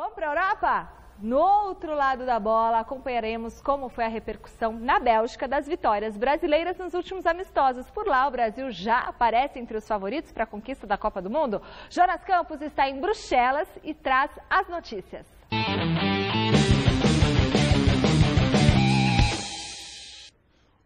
Vamos para a Europa? No outro lado da bola, acompanharemos como foi a repercussão na Bélgica das vitórias brasileiras nos últimos amistosos. Por lá, o Brasil já aparece entre os favoritos para a conquista da Copa do Mundo. Jonas Campos está em Bruxelas e traz as notícias.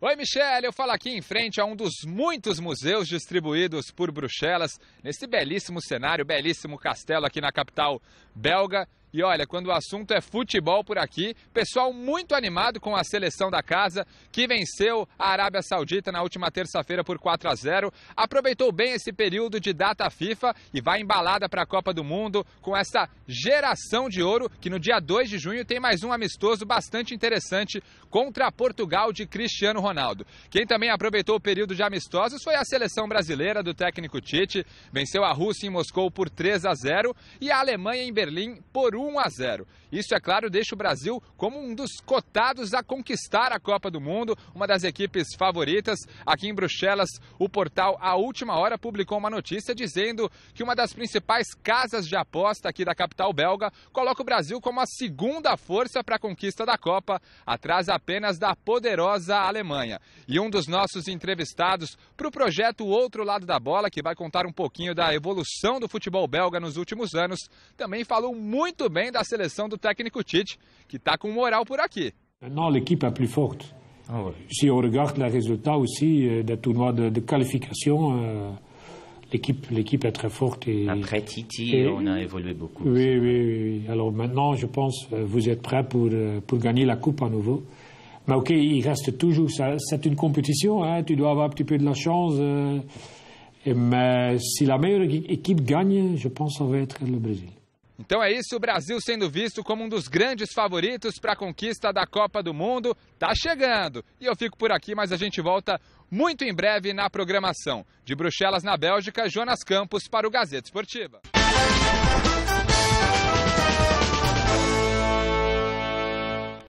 Oi, Michelle. Eu falo aqui em frente a um dos muitos museus distribuídos por Bruxelas, nesse belíssimo cenário, belíssimo castelo aqui na capital belga. E olha, quando o assunto é futebol por aqui, pessoal muito animado com a seleção da casa que venceu a Arábia Saudita na última terça-feira por 4 a 0. Aproveitou bem esse período de data FIFA e vai embalada para a Copa do Mundo com essa geração de ouro que no dia 2 de junho tem mais um amistoso bastante interessante contra Portugal de Cristiano Ronaldo. Quem também aproveitou o período de amistosos foi a seleção brasileira do técnico Tite, venceu a Rússia em Moscou por 3 a 0 e a Alemanha em Berlim por 1 1 a 0. Isso, é claro, deixa o Brasil como um dos cotados a conquistar a Copa do Mundo, uma das equipes favoritas. Aqui em Bruxelas, o portal A Última Hora publicou uma notícia dizendo que uma das principais casas de aposta aqui da capital belga coloca o Brasil como a segunda força para a conquista da Copa, atrás apenas da poderosa Alemanha. E um dos nossos entrevistados para o projeto Outro Lado da Bola, que vai contar um pouquinho da evolução do futebol belga nos últimos anos, também falou muito também da técnico Tite, moral pour Maintenant, l'équipe est plus forte. Ah si on regarde les résultats aussi euh, des tournois de, qualification, euh, l'équipe, l'équipe est très forte. Et, Après Titi, on a évolué beaucoup. Oui, oui, oui, Alors maintenant, je pense que euh, vous êtes prêts pour, pour gagner la Coupe à nouveau. Mais ok, il reste toujours, c'est une compétition, hein. tu dois avoir un petit peu de la chance. mais si la meilleure équipe gagne, je pense que ça va être le Brésil. Então é isso, o Brasil sendo visto como um dos grandes favoritos para a conquista da Copa do Mundo. Tá chegando! E eu fico por aqui, mas a gente volta muito em breve na programação. De Bruxelas, na Bélgica, Jonas Campos para o Gazeta Esportiva.